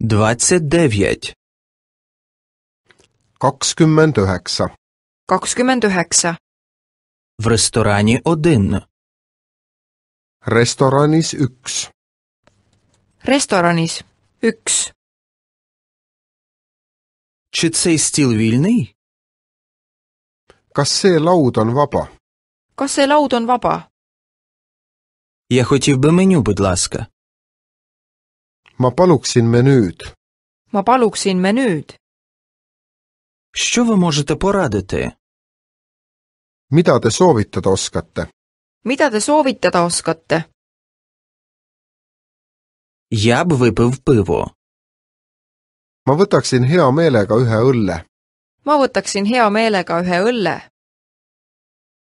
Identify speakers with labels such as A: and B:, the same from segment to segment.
A: 29 kakskümmend üheksa
B: kakskümmend üheksa
A: в ресторані 1, restoranis üks
C: restoranis üks Чи цей стіл вільний? kas see laud on vaba kas see laud on vaba Я хотів би меню, будь ласка.
A: ma paluksin menüüd.
C: ma paluksin menüüd.
A: Що ви можете порадити? mida te soovitada oskate?
C: mida te soovitada oskate? Я б випив
A: пиво. ma võtaksin hea meelega ühe õlle.
C: ma
B: võtaksin hea meelega ühe õlle.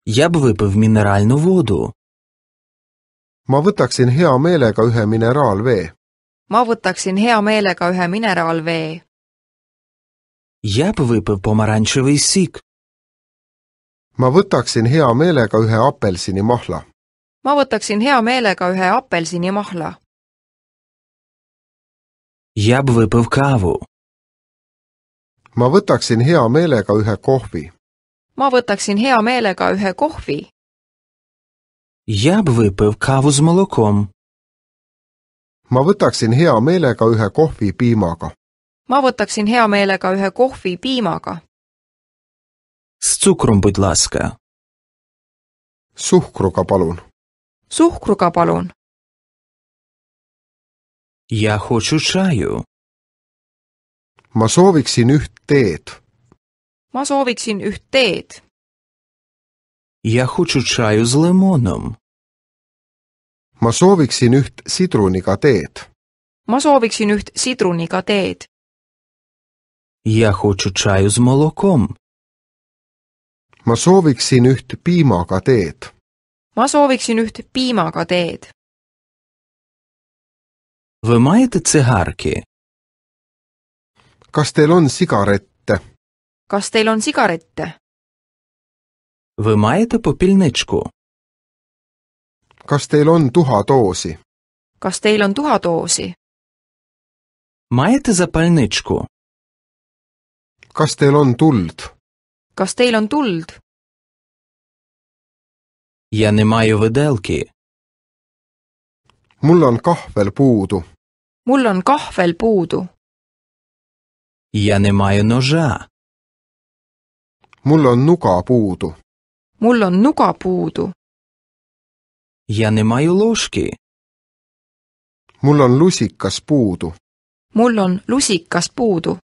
A: Я б випив мінеральну воду. ma võtaksin hea meelega ühe mineraalvee ma
B: võtaksin hea meelega ühe mineraalvee.
A: Я б выпил помаранчевый сик. ma võtaksin hea meelega ühe apelsinimahla.
C: ma võtaksin hea meelega ühe apelsinimahla.
A: Я б выпил каву. ma võtaksin hea meelega ühe kohvi.
B: ma võtaksin hea meelega ühe kohvi.
A: Я б выпил каву с молоком ma võtaksin hea meelega ühe kohvi piimaga.
B: ma võtaksin hea meelega ühe kohvi piimaga.
A: С цукром, будь ласка. Suhkruga
C: palun. Suhkruga palun. Я
A: хочу чаю. Ma sooviksin üht teed.
B: Ma sooviksin üht teed.
A: Я хочу чаю з лимоном ma sooviksin üht sidruniga teed.
B: ma sooviksin üht sidruniga teed.
A: Я хочу чаю з молоком. Ma sooviksin üht piimaga teed.
C: Ma sooviksin üht piimaga teed. Вы маєте цигарки? Kas teil on sigarette?
B: Kas teil on sigarette?
A: Вы маєте попільничку? kas teil on tuhadoosi?
C: kas teil on tuhadoosi?
A: Маєте запальничку? Kas teil on tuld?
C: Kas teil on tuld? Я не маю виделки. Mul on kahvel puudu. Mul on kahvel puudu. Я не маю ножа. Mul on nuga puudu. Mul on nuga puudu. Я не маю ложки. mul on lusikas puudu. mul on lusikas puudu.